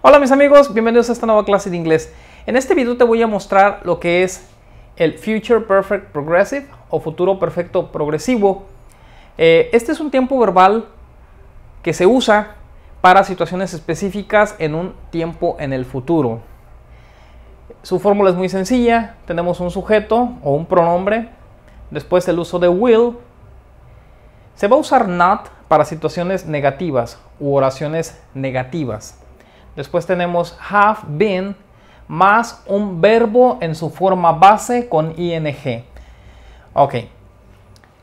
Hola mis amigos, bienvenidos a esta nueva clase de inglés. En este video te voy a mostrar lo que es el Future Perfect Progressive o futuro perfecto progresivo. Eh, este es un tiempo verbal que se usa para situaciones específicas en un tiempo en el futuro. Su fórmula es muy sencilla, tenemos un sujeto o un pronombre, después el uso de will. Se va a usar not para situaciones negativas u oraciones negativas. Después tenemos have been más un verbo en su forma base con ing. Ok.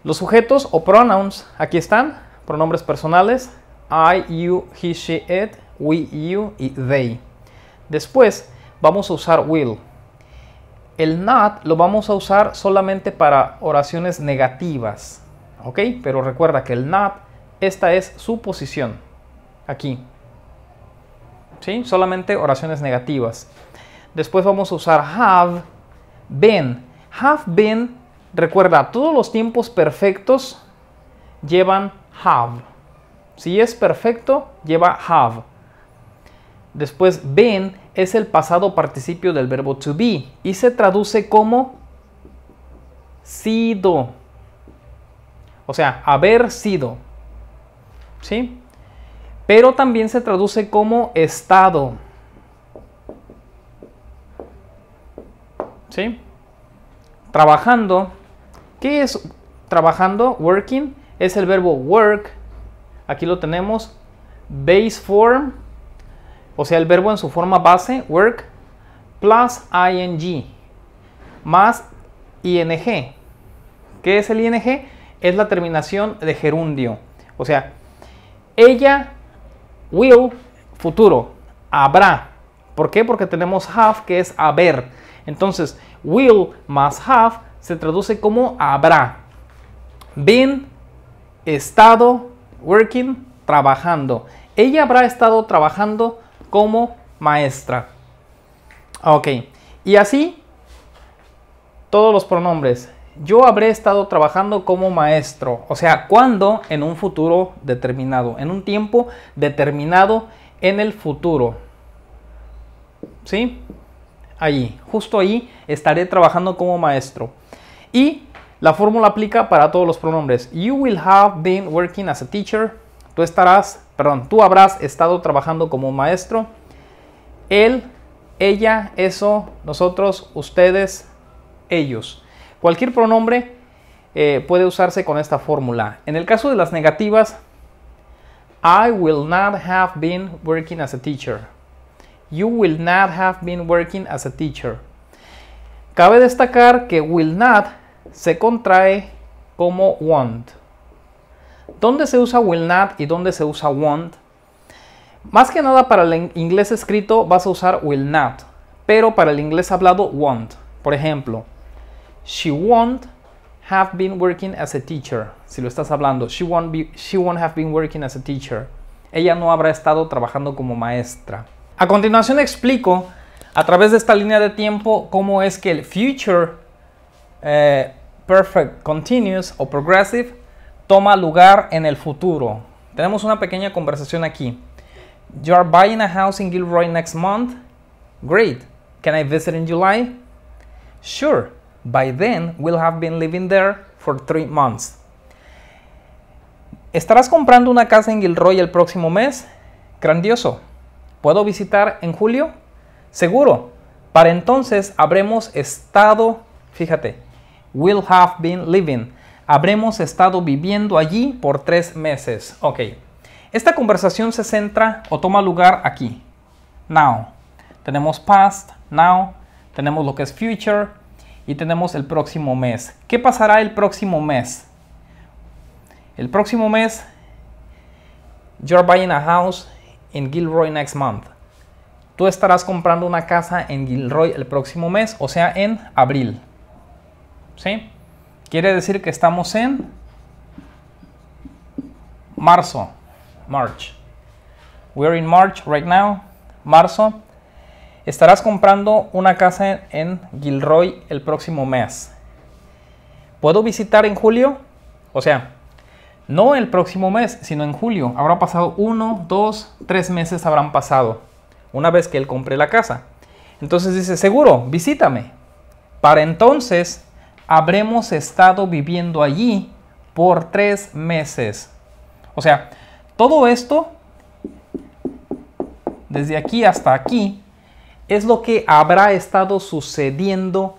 Los sujetos o pronouns, aquí están, pronombres personales, I, you, he, she, it, we, you y they. Después vamos a usar will. El not lo vamos a usar solamente para oraciones negativas, ¿ok? Pero recuerda que el not, esta es su posición, aquí, ¿sí? Solamente oraciones negativas. Después vamos a usar have, been. Have been, recuerda, todos los tiempos perfectos llevan have. Si es perfecto, lleva have. Después, been es el pasado participio del verbo to be y se traduce como sido. O sea, haber sido. ¿Sí? pero también se traduce como estado. ¿Sí? Trabajando. ¿Qué es trabajando? Working es el verbo work. Aquí lo tenemos. Base form, o sea, el verbo en su forma base, work, plus ing, más ing. ¿Qué es el ing? Es la terminación de gerundio. O sea, ella Will, futuro. Habrá. ¿Por qué? Porque tenemos have que es haber. Entonces, will más have se traduce como habrá. Been, estado, working, trabajando. Ella habrá estado trabajando como maestra. Ok. Y así, todos los pronombres yo habré estado trabajando como maestro, o sea, ¿cuándo? En un futuro determinado, en un tiempo determinado en el futuro. ¿Sí? Allí, justo ahí estaré trabajando como maestro. Y la fórmula aplica para todos los pronombres. You will have been working as a teacher. Tú estarás, perdón, tú habrás estado trabajando como maestro. Él, ella, eso, nosotros, ustedes, ellos. Cualquier pronombre eh, puede usarse con esta fórmula. En el caso de las negativas, I will not have been working as a teacher. You will not have been working as a teacher. Cabe destacar que will not se contrae como want. ¿Dónde se usa will not y dónde se usa want? Más que nada para el inglés escrito vas a usar will not, pero para el inglés hablado want. Por ejemplo, She won't have been working as a teacher. Si lo estás hablando, she won't, have been working as a teacher. Ella no habrá estado trabajando como maestra. A continuación explico a través de esta línea de tiempo cómo es que el future eh, perfect continuous o progressive toma lugar en el futuro. Tenemos una pequeña conversación aquí. You are buying a house in Gilroy next month. Great. Can I visit in July? Sure. By then, we'll have been living there for three months. ¿Estarás comprando una casa en Gilroy el próximo mes? Grandioso. ¿Puedo visitar en julio? Seguro. Para entonces habremos estado, fíjate, will have been living. Habremos estado viviendo allí por tres meses. Ok. Esta conversación se centra o toma lugar aquí. Now. Tenemos past, now. Tenemos lo que es future y tenemos el próximo mes. ¿Qué pasará el próximo mes? El próximo mes, you're buying a house in Gilroy next month. Tú estarás comprando una casa en Gilroy el próximo mes, o sea, en abril. ¿Sí? Quiere decir que estamos en marzo. March. We're in March right now. Marzo. Estarás comprando una casa en Gilroy el próximo mes. ¿Puedo visitar en julio? O sea, no el próximo mes, sino en julio. Habrá pasado uno, dos, tres meses habrán pasado. Una vez que él compre la casa. Entonces dice, seguro, visítame. Para entonces habremos estado viviendo allí por tres meses. O sea, todo esto, desde aquí hasta aquí, es lo que habrá estado sucediendo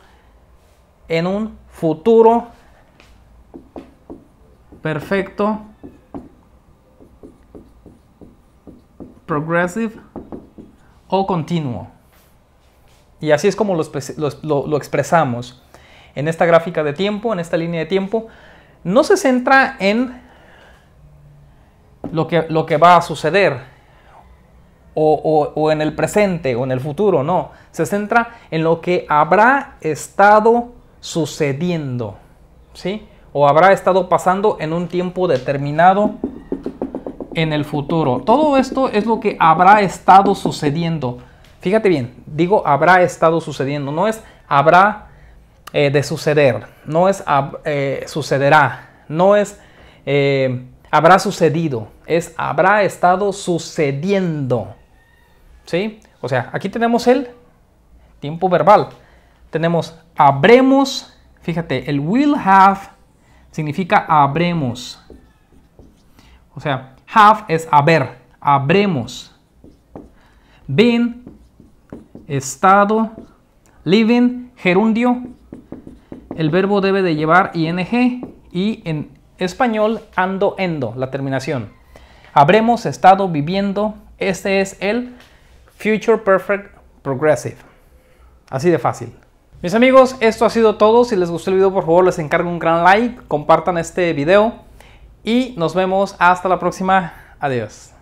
en un futuro perfecto, progresivo o continuo. Y así es como lo, expresamos en esta gráfica de tiempo, en esta línea de tiempo. No se centra en lo que va a suceder, o, en el presente o en el futuro, no. Se centra en lo que habrá estado sucediendo, ¿sí? O habrá estado pasando en un tiempo determinado en el futuro. Todo esto es lo que habrá estado sucediendo. Fíjate bien, digo habrá estado sucediendo, no es habrá eh, de suceder, no es eh, sucederá, no es eh, habrá sucedido, es habrá estado sucediendo. ¿Sí? O sea, aquí tenemos el tiempo verbal. Tenemos habremos, fíjate, el will have significa habremos. O sea, have es haber, habremos. Been, estado, living, gerundio. El verbo debe de llevar ing y en español ando, endo, la terminación. Habremos estado viviendo. Este es el Future Perfect Progressive. Así de fácil. Mis amigos, esto ha sido todo. Si les gustó el video, por favor, les encargo un gran like, compartan este video y nos vemos hasta la próxima. Adiós.